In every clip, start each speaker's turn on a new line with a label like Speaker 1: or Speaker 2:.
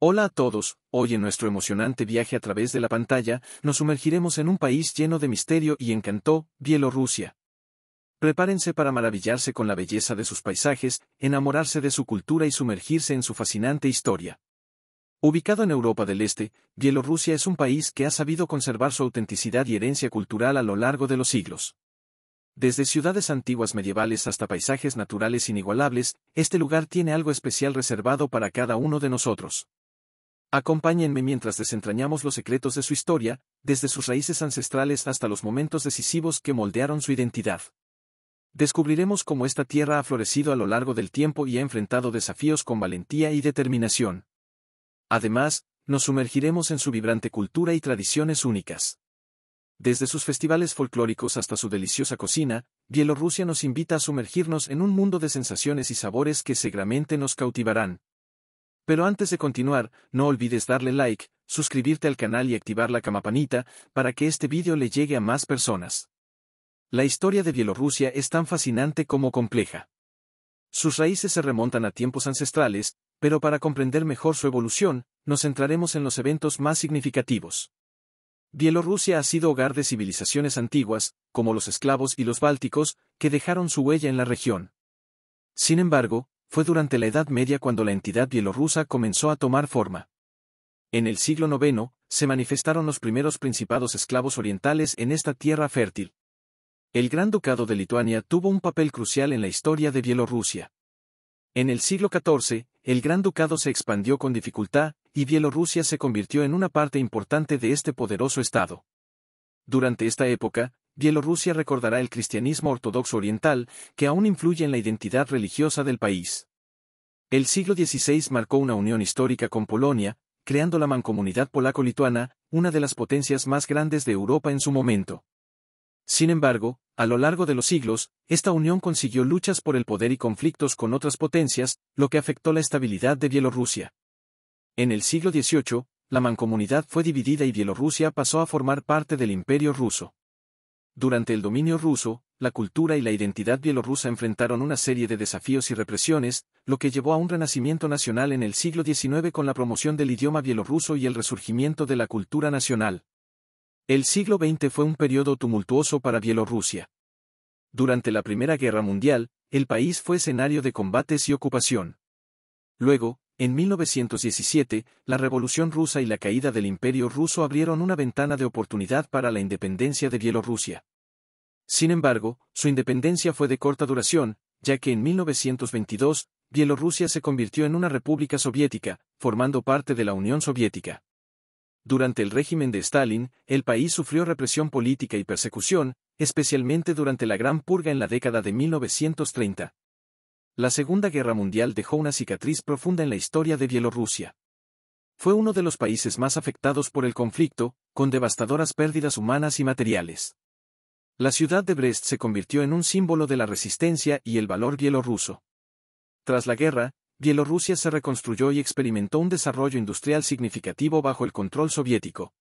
Speaker 1: Hola a todos, hoy en nuestro emocionante viaje a través de la pantalla, nos sumergiremos en un país lleno de misterio y encantó, Bielorrusia. Prepárense para maravillarse con la belleza de sus paisajes, enamorarse de su cultura y sumergirse en su fascinante historia. Ubicado en Europa del Este, Bielorrusia es un país que ha sabido conservar su autenticidad y herencia cultural a lo largo de los siglos. Desde ciudades antiguas medievales hasta paisajes naturales inigualables, este lugar tiene algo especial reservado para cada uno de nosotros. Acompáñenme mientras desentrañamos los secretos de su historia, desde sus raíces ancestrales hasta los momentos decisivos que moldearon su identidad. Descubriremos cómo esta tierra ha florecido a lo largo del tiempo y ha enfrentado desafíos con valentía y determinación. Además, nos sumergiremos en su vibrante cultura y tradiciones únicas. Desde sus festivales folclóricos hasta su deliciosa cocina, Bielorrusia nos invita a sumergirnos en un mundo de sensaciones y sabores que seguramente nos cautivarán, pero antes de continuar, no olvides darle like, suscribirte al canal y activar la campanita para que este vídeo le llegue a más personas. La historia de Bielorrusia es tan fascinante como compleja. Sus raíces se remontan a tiempos ancestrales, pero para comprender mejor su evolución, nos centraremos en los eventos más significativos. Bielorrusia ha sido hogar de civilizaciones antiguas, como los esclavos y los bálticos, que dejaron su huella en la región. Sin embargo, fue durante la Edad Media cuando la entidad bielorrusa comenzó a tomar forma. En el siglo IX, se manifestaron los primeros principados esclavos orientales en esta tierra fértil. El Gran Ducado de Lituania tuvo un papel crucial en la historia de Bielorrusia. En el siglo XIV, el Gran Ducado se expandió con dificultad, y Bielorrusia se convirtió en una parte importante de este poderoso Estado. Durante esta época, Bielorrusia recordará el cristianismo ortodoxo oriental, que aún influye en la identidad religiosa del país. El siglo XVI marcó una unión histórica con Polonia, creando la mancomunidad polaco-lituana, una de las potencias más grandes de Europa en su momento. Sin embargo, a lo largo de los siglos, esta unión consiguió luchas por el poder y conflictos con otras potencias, lo que afectó la estabilidad de Bielorrusia. En el siglo XVIII, la mancomunidad fue dividida y Bielorrusia pasó a formar parte del Imperio ruso. Durante el dominio ruso, la cultura y la identidad bielorrusa enfrentaron una serie de desafíos y represiones, lo que llevó a un renacimiento nacional en el siglo XIX con la promoción del idioma bielorruso y el resurgimiento de la cultura nacional. El siglo XX fue un periodo tumultuoso para Bielorrusia. Durante la Primera Guerra Mundial, el país fue escenario de combates y ocupación. Luego, en 1917, la Revolución rusa y la caída del Imperio ruso abrieron una ventana de oportunidad para la independencia de Bielorrusia. Sin embargo, su independencia fue de corta duración, ya que en 1922, Bielorrusia se convirtió en una república soviética, formando parte de la Unión Soviética. Durante el régimen de Stalin, el país sufrió represión política y persecución, especialmente durante la Gran Purga en la década de 1930. La Segunda Guerra Mundial dejó una cicatriz profunda en la historia de Bielorrusia. Fue uno de los países más afectados por el conflicto, con devastadoras pérdidas humanas y materiales. La ciudad de Brest se convirtió en un símbolo de la resistencia y el valor bielorruso. Tras la guerra, Bielorrusia se reconstruyó y experimentó un desarrollo industrial significativo bajo el control soviético.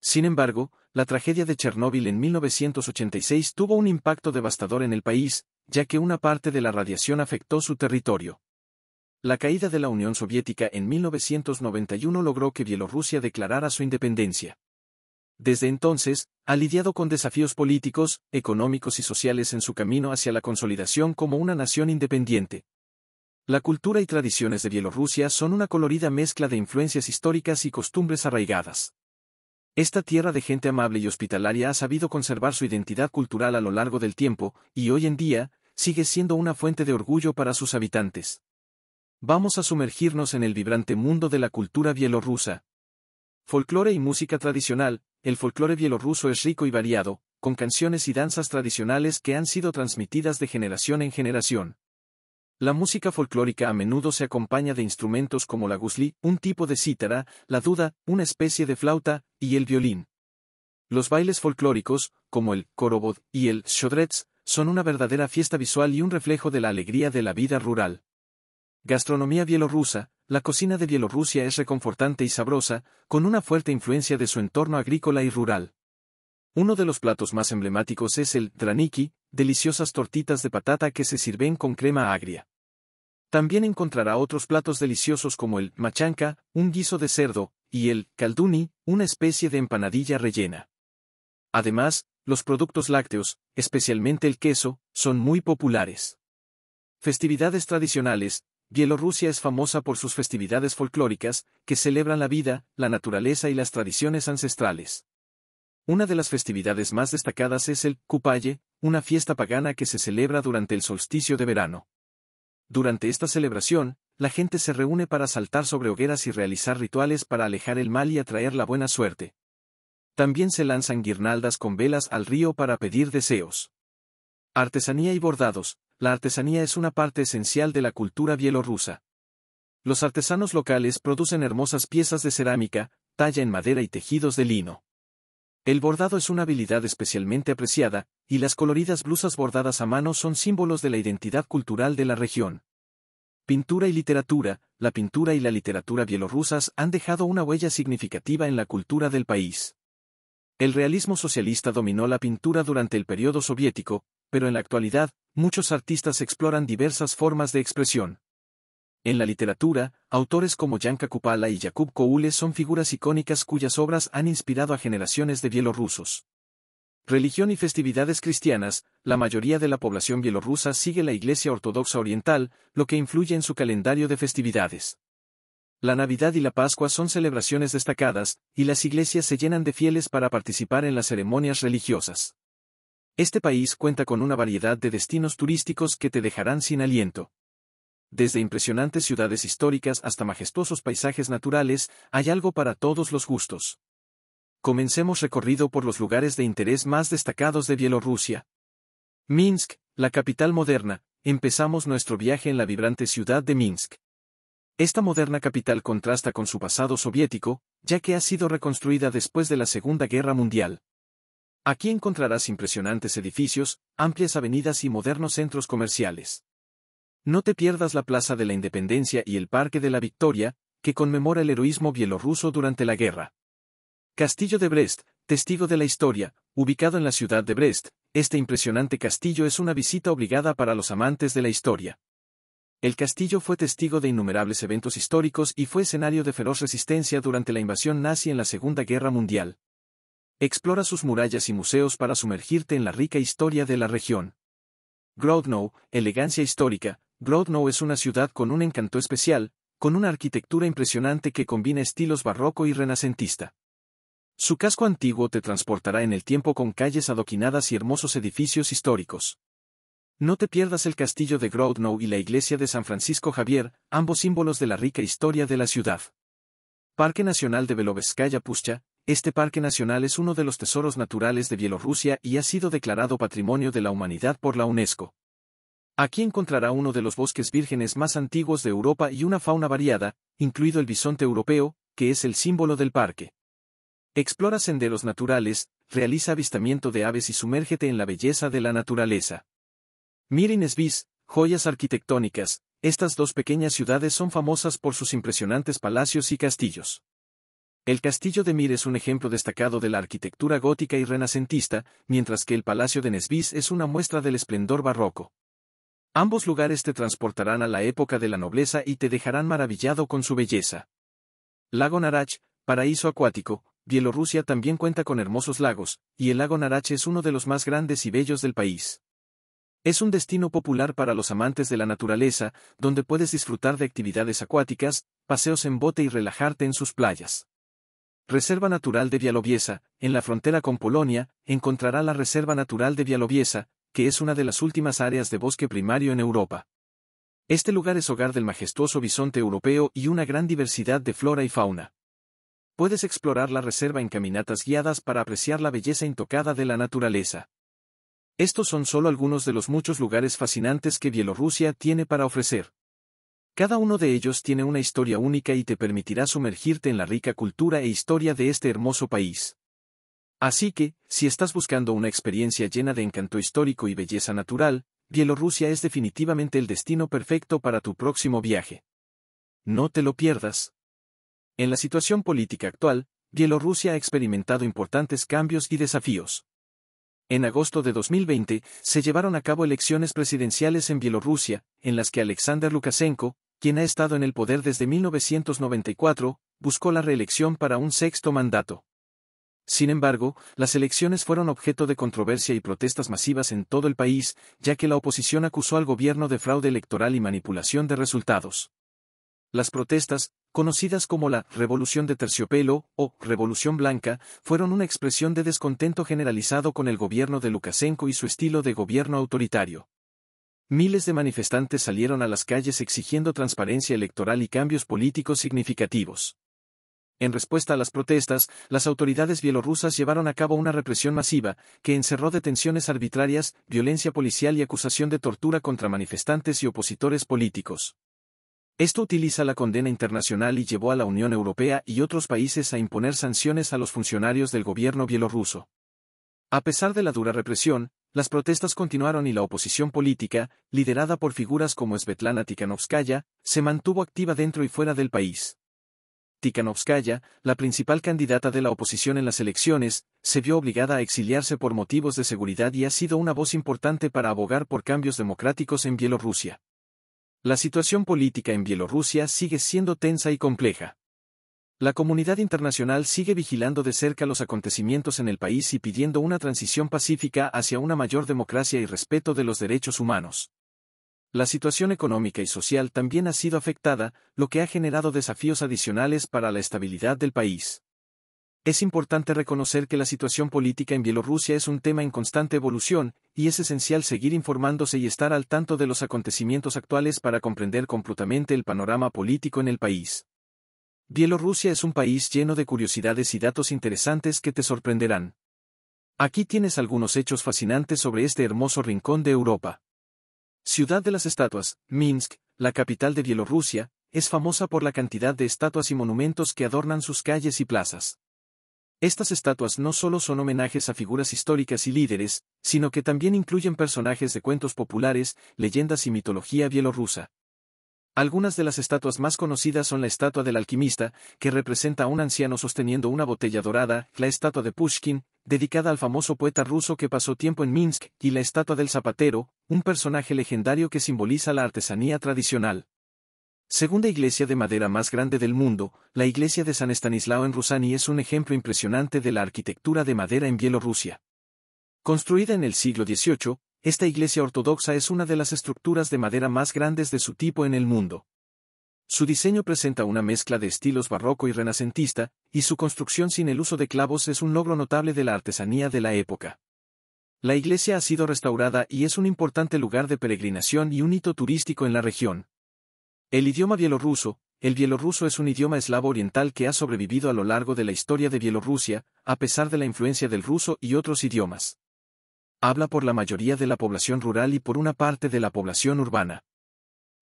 Speaker 1: Sin embargo, la tragedia de Chernóbil en 1986 tuvo un impacto devastador en el país, ya que una parte de la radiación afectó su territorio. La caída de la Unión Soviética en 1991 logró que Bielorrusia declarara su independencia. Desde entonces, ha lidiado con desafíos políticos, económicos y sociales en su camino hacia la consolidación como una nación independiente. La cultura y tradiciones de Bielorrusia son una colorida mezcla de influencias históricas y costumbres arraigadas. Esta tierra de gente amable y hospitalaria ha sabido conservar su identidad cultural a lo largo del tiempo, y hoy en día, sigue siendo una fuente de orgullo para sus habitantes. Vamos a sumergirnos en el vibrante mundo de la cultura bielorrusa. Folclore y música tradicional, el folclore bielorruso es rico y variado, con canciones y danzas tradicionales que han sido transmitidas de generación en generación. La música folclórica a menudo se acompaña de instrumentos como la gusli, un tipo de cítara, la duda, una especie de flauta, y el violín. Los bailes folclóricos, como el korobod y el shodrets, son una verdadera fiesta visual y un reflejo de la alegría de la vida rural. Gastronomía bielorrusa, la cocina de Bielorrusia es reconfortante y sabrosa, con una fuerte influencia de su entorno agrícola y rural. Uno de los platos más emblemáticos es el draniki, deliciosas tortitas de patata que se sirven con crema agria. También encontrará otros platos deliciosos como el machanca, un guiso de cerdo, y el kalduni, una especie de empanadilla rellena. Además, los productos lácteos, especialmente el queso, son muy populares. Festividades tradicionales, Bielorrusia es famosa por sus festividades folclóricas, que celebran la vida, la naturaleza y las tradiciones ancestrales. Una de las festividades más destacadas es el Kupaye, una fiesta pagana que se celebra durante el solsticio de verano. Durante esta celebración, la gente se reúne para saltar sobre hogueras y realizar rituales para alejar el mal y atraer la buena suerte. También se lanzan guirnaldas con velas al río para pedir deseos. Artesanía y bordados. La artesanía es una parte esencial de la cultura bielorrusa. Los artesanos locales producen hermosas piezas de cerámica, talla en madera y tejidos de lino. El bordado es una habilidad especialmente apreciada, y las coloridas blusas bordadas a mano son símbolos de la identidad cultural de la región. Pintura y literatura, la pintura y la literatura bielorrusas han dejado una huella significativa en la cultura del país. El realismo socialista dominó la pintura durante el periodo soviético, pero en la actualidad, muchos artistas exploran diversas formas de expresión. En la literatura, autores como Yanka Kupala y Jakub Koule son figuras icónicas cuyas obras han inspirado a generaciones de bielorrusos. Religión y festividades cristianas, la mayoría de la población bielorrusa sigue la Iglesia Ortodoxa Oriental, lo que influye en su calendario de festividades. La Navidad y la Pascua son celebraciones destacadas, y las iglesias se llenan de fieles para participar en las ceremonias religiosas. Este país cuenta con una variedad de destinos turísticos que te dejarán sin aliento desde impresionantes ciudades históricas hasta majestuosos paisajes naturales, hay algo para todos los gustos. Comencemos recorrido por los lugares de interés más destacados de Bielorrusia. Minsk, la capital moderna, empezamos nuestro viaje en la vibrante ciudad de Minsk. Esta moderna capital contrasta con su pasado soviético, ya que ha sido reconstruida después de la Segunda Guerra Mundial. Aquí encontrarás impresionantes edificios, amplias avenidas y modernos centros comerciales. No te pierdas la Plaza de la Independencia y el Parque de la Victoria, que conmemora el heroísmo bielorruso durante la guerra. Castillo de Brest, testigo de la historia, ubicado en la ciudad de Brest, este impresionante castillo es una visita obligada para los amantes de la historia. El castillo fue testigo de innumerables eventos históricos y fue escenario de feroz resistencia durante la invasión nazi en la Segunda Guerra Mundial. Explora sus murallas y museos para sumergirte en la rica historia de la región. Grodno, elegancia histórica, Grodno es una ciudad con un encanto especial, con una arquitectura impresionante que combina estilos barroco y renacentista. Su casco antiguo te transportará en el tiempo con calles adoquinadas y hermosos edificios históricos. No te pierdas el castillo de Grodno y la iglesia de San Francisco Javier, ambos símbolos de la rica historia de la ciudad. Parque Nacional de Beloveskaya Pucha: este parque nacional es uno de los tesoros naturales de Bielorrusia y ha sido declarado Patrimonio de la Humanidad por la UNESCO. Aquí encontrará uno de los bosques vírgenes más antiguos de Europa y una fauna variada, incluido el bisonte europeo, que es el símbolo del parque. Explora senderos naturales, realiza avistamiento de aves y sumérgete en la belleza de la naturaleza. y Esbis, joyas arquitectónicas, estas dos pequeñas ciudades son famosas por sus impresionantes palacios y castillos. El castillo de Mir es un ejemplo destacado de la arquitectura gótica y renacentista, mientras que el palacio de Nesbis es una muestra del esplendor barroco. Ambos lugares te transportarán a la época de la nobleza y te dejarán maravillado con su belleza. Lago Narach, paraíso acuático, Bielorrusia también cuenta con hermosos lagos, y el lago Narach es uno de los más grandes y bellos del país. Es un destino popular para los amantes de la naturaleza, donde puedes disfrutar de actividades acuáticas, paseos en bote y relajarte en sus playas. Reserva Natural de Bialobiesa, en la frontera con Polonia, encontrará la Reserva Natural de Bialobiesa, que es una de las últimas áreas de bosque primario en Europa. Este lugar es hogar del majestuoso bisonte europeo y una gran diversidad de flora y fauna. Puedes explorar la reserva en caminatas guiadas para apreciar la belleza intocada de la naturaleza. Estos son solo algunos de los muchos lugares fascinantes que Bielorrusia tiene para ofrecer. Cada uno de ellos tiene una historia única y te permitirá sumergirte en la rica cultura e historia de este hermoso país. Así que, si estás buscando una experiencia llena de encanto histórico y belleza natural, Bielorrusia es definitivamente el destino perfecto para tu próximo viaje. No te lo pierdas. En la situación política actual, Bielorrusia ha experimentado importantes cambios y desafíos. En agosto de 2020, se llevaron a cabo elecciones presidenciales en Bielorrusia, en las que Alexander Lukashenko, quien ha estado en el poder desde 1994, buscó la reelección para un sexto mandato. Sin embargo, las elecciones fueron objeto de controversia y protestas masivas en todo el país, ya que la oposición acusó al gobierno de fraude electoral y manipulación de resultados. Las protestas, conocidas como la Revolución de Terciopelo o Revolución Blanca, fueron una expresión de descontento generalizado con el gobierno de Lukashenko y su estilo de gobierno autoritario. Miles de manifestantes salieron a las calles exigiendo transparencia electoral y cambios políticos significativos. En respuesta a las protestas, las autoridades bielorrusas llevaron a cabo una represión masiva, que encerró detenciones arbitrarias, violencia policial y acusación de tortura contra manifestantes y opositores políticos. Esto utiliza la condena internacional y llevó a la Unión Europea y otros países a imponer sanciones a los funcionarios del gobierno bielorruso. A pesar de la dura represión, las protestas continuaron y la oposición política, liderada por figuras como Svetlana Tikhanovskaya, se mantuvo activa dentro y fuera del país. Tikhanovskaya, la principal candidata de la oposición en las elecciones, se vio obligada a exiliarse por motivos de seguridad y ha sido una voz importante para abogar por cambios democráticos en Bielorrusia. La situación política en Bielorrusia sigue siendo tensa y compleja. La comunidad internacional sigue vigilando de cerca los acontecimientos en el país y pidiendo una transición pacífica hacia una mayor democracia y respeto de los derechos humanos la situación económica y social también ha sido afectada, lo que ha generado desafíos adicionales para la estabilidad del país. Es importante reconocer que la situación política en Bielorrusia es un tema en constante evolución, y es esencial seguir informándose y estar al tanto de los acontecimientos actuales para comprender completamente el panorama político en el país. Bielorrusia es un país lleno de curiosidades y datos interesantes que te sorprenderán. Aquí tienes algunos hechos fascinantes sobre este hermoso rincón de Europa. Ciudad de las Estatuas, Minsk, la capital de Bielorrusia, es famosa por la cantidad de estatuas y monumentos que adornan sus calles y plazas. Estas estatuas no solo son homenajes a figuras históricas y líderes, sino que también incluyen personajes de cuentos populares, leyendas y mitología bielorrusa, algunas de las estatuas más conocidas son la estatua del alquimista, que representa a un anciano sosteniendo una botella dorada, la estatua de Pushkin, dedicada al famoso poeta ruso que pasó tiempo en Minsk, y la estatua del zapatero, un personaje legendario que simboliza la artesanía tradicional. Segunda iglesia de madera más grande del mundo, la iglesia de San Estanislao en Rusani es un ejemplo impresionante de la arquitectura de madera en Bielorrusia. Construida en el siglo XVIII, esta iglesia ortodoxa es una de las estructuras de madera más grandes de su tipo en el mundo. Su diseño presenta una mezcla de estilos barroco y renacentista, y su construcción sin el uso de clavos es un logro notable de la artesanía de la época. La iglesia ha sido restaurada y es un importante lugar de peregrinación y un hito turístico en la región. El idioma bielorruso, el bielorruso es un idioma eslavo oriental que ha sobrevivido a lo largo de la historia de Bielorrusia, a pesar de la influencia del ruso y otros idiomas habla por la mayoría de la población rural y por una parte de la población urbana.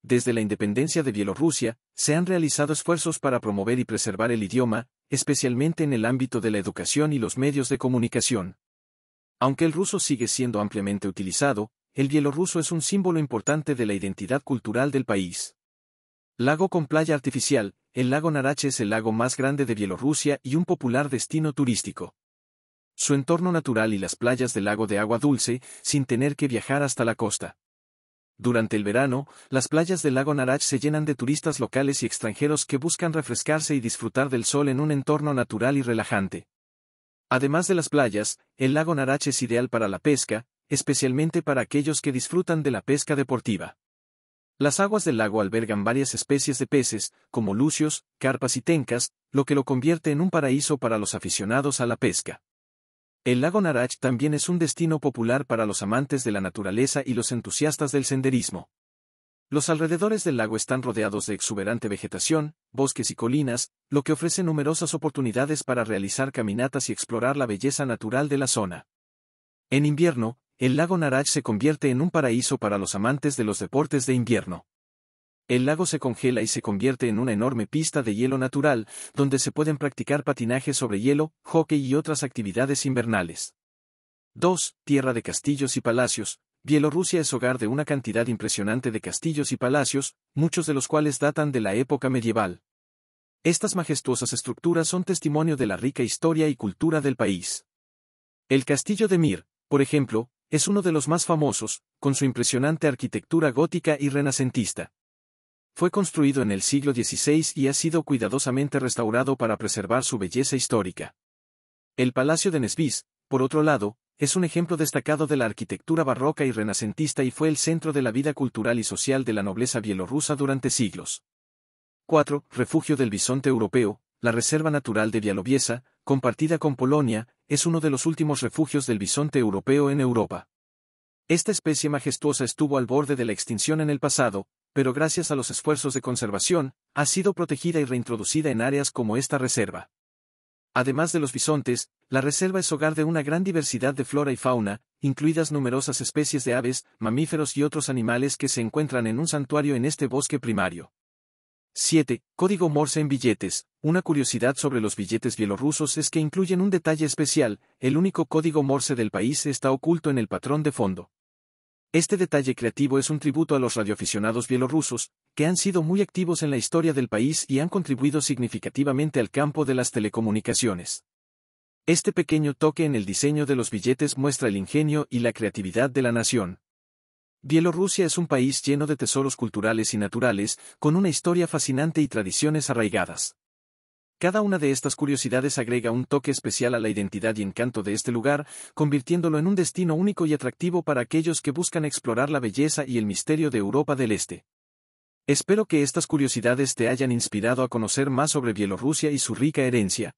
Speaker 1: Desde la independencia de Bielorrusia, se han realizado esfuerzos para promover y preservar el idioma, especialmente en el ámbito de la educación y los medios de comunicación. Aunque el ruso sigue siendo ampliamente utilizado, el bielorruso es un símbolo importante de la identidad cultural del país. Lago con playa artificial, el lago Narache es el lago más grande de Bielorrusia y un popular destino turístico su entorno natural y las playas del lago de agua dulce, sin tener que viajar hasta la costa. Durante el verano, las playas del lago Narach se llenan de turistas locales y extranjeros que buscan refrescarse y disfrutar del sol en un entorno natural y relajante. Además de las playas, el lago Narach es ideal para la pesca, especialmente para aquellos que disfrutan de la pesca deportiva. Las aguas del lago albergan varias especies de peces, como lucios, carpas y tencas, lo que lo convierte en un paraíso para los aficionados a la pesca. El lago Narach también es un destino popular para los amantes de la naturaleza y los entusiastas del senderismo. Los alrededores del lago están rodeados de exuberante vegetación, bosques y colinas, lo que ofrece numerosas oportunidades para realizar caminatas y explorar la belleza natural de la zona. En invierno, el lago Narach se convierte en un paraíso para los amantes de los deportes de invierno. El lago se congela y se convierte en una enorme pista de hielo natural, donde se pueden practicar patinaje sobre hielo, hockey y otras actividades invernales. 2. Tierra de castillos y palacios. Bielorrusia es hogar de una cantidad impresionante de castillos y palacios, muchos de los cuales datan de la época medieval. Estas majestuosas estructuras son testimonio de la rica historia y cultura del país. El castillo de Mir, por ejemplo, es uno de los más famosos, con su impresionante arquitectura gótica y renacentista fue construido en el siglo XVI y ha sido cuidadosamente restaurado para preservar su belleza histórica. El Palacio de Nesbis, por otro lado, es un ejemplo destacado de la arquitectura barroca y renacentista y fue el centro de la vida cultural y social de la nobleza bielorrusa durante siglos. 4. Refugio del bisonte europeo, la Reserva Natural de Bialowieza, compartida con Polonia, es uno de los últimos refugios del bisonte europeo en Europa. Esta especie majestuosa estuvo al borde de la extinción en el pasado, pero gracias a los esfuerzos de conservación, ha sido protegida y reintroducida en áreas como esta reserva. Además de los bisontes, la reserva es hogar de una gran diversidad de flora y fauna, incluidas numerosas especies de aves, mamíferos y otros animales que se encuentran en un santuario en este bosque primario. 7. Código Morse en billetes. Una curiosidad sobre los billetes bielorrusos es que incluyen un detalle especial, el único código Morse del país está oculto en el patrón de fondo. Este detalle creativo es un tributo a los radioaficionados bielorrusos, que han sido muy activos en la historia del país y han contribuido significativamente al campo de las telecomunicaciones. Este pequeño toque en el diseño de los billetes muestra el ingenio y la creatividad de la nación. Bielorrusia es un país lleno de tesoros culturales y naturales, con una historia fascinante y tradiciones arraigadas. Cada una de estas curiosidades agrega un toque especial a la identidad y encanto de este lugar, convirtiéndolo en un destino único y atractivo para aquellos que buscan explorar la belleza y el misterio de Europa del Este. Espero que estas curiosidades te hayan inspirado a conocer más sobre Bielorrusia y su rica herencia.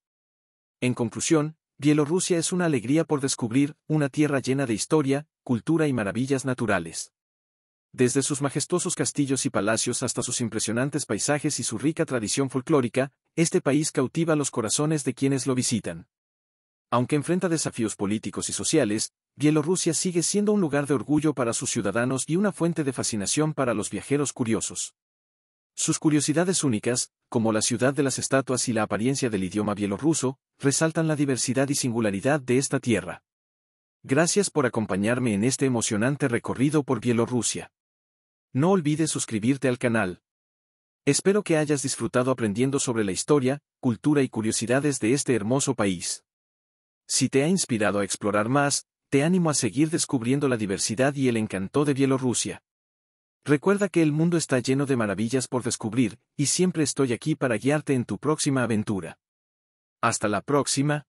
Speaker 1: En conclusión, Bielorrusia es una alegría por descubrir, una tierra llena de historia, cultura y maravillas naturales. Desde sus majestuosos castillos y palacios hasta sus impresionantes paisajes y su rica tradición folclórica, este país cautiva los corazones de quienes lo visitan. Aunque enfrenta desafíos políticos y sociales, Bielorrusia sigue siendo un lugar de orgullo para sus ciudadanos y una fuente de fascinación para los viajeros curiosos. Sus curiosidades únicas, como la ciudad de las estatuas y la apariencia del idioma bielorruso, resaltan la diversidad y singularidad de esta tierra. Gracias por acompañarme en este emocionante recorrido por Bielorrusia. No olvides suscribirte al canal. Espero que hayas disfrutado aprendiendo sobre la historia, cultura y curiosidades de este hermoso país. Si te ha inspirado a explorar más, te animo a seguir descubriendo la diversidad y el encanto de Bielorrusia. Recuerda que el mundo está lleno de maravillas por descubrir, y siempre estoy aquí para guiarte en tu próxima aventura. Hasta la próxima,